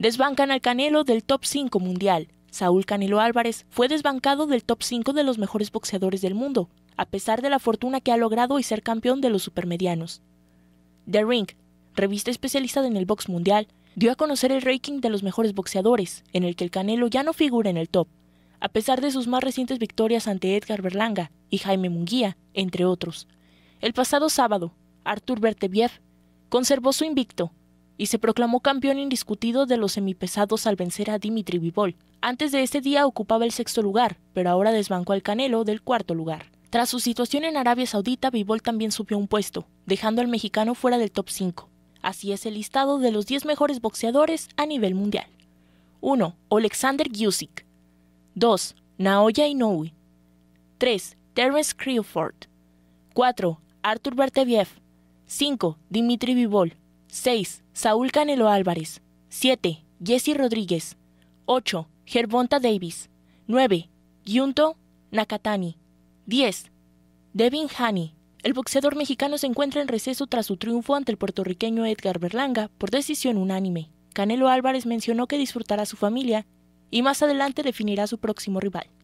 Desbancan al Canelo del top 5 mundial. Saúl Canelo Álvarez fue desbancado del top 5 de los mejores boxeadores del mundo, a pesar de la fortuna que ha logrado y ser campeón de los supermedianos. The Ring, revista especializada en el box mundial, dio a conocer el ranking de los mejores boxeadores, en el que el Canelo ya no figura en el top, a pesar de sus más recientes victorias ante Edgar Berlanga y Jaime Munguía, entre otros. El pasado sábado, Artur Bertevier conservó su invicto y se proclamó campeón indiscutido de los semipesados al vencer a Dimitri Vivol. Antes de este día ocupaba el sexto lugar, pero ahora desbancó al Canelo del cuarto lugar. Tras su situación en Arabia Saudita, Vivol también subió un puesto, dejando al mexicano fuera del top 5. Así es el listado de los 10 mejores boxeadores a nivel mundial. 1. Alexander Gyusik 2. Naoya Inoue 3. Terence Crawford 4. Arthur Berteviev 5. Dimitri Vivol 6. Saúl Canelo Álvarez. 7. Jesse Rodríguez. 8. Gervonta Davis. 9. Giunto Nakatani. 10. Devin Haney. El boxeador mexicano se encuentra en receso tras su triunfo ante el puertorriqueño Edgar Berlanga por decisión unánime. Canelo Álvarez mencionó que disfrutará su familia y más adelante definirá su próximo rival.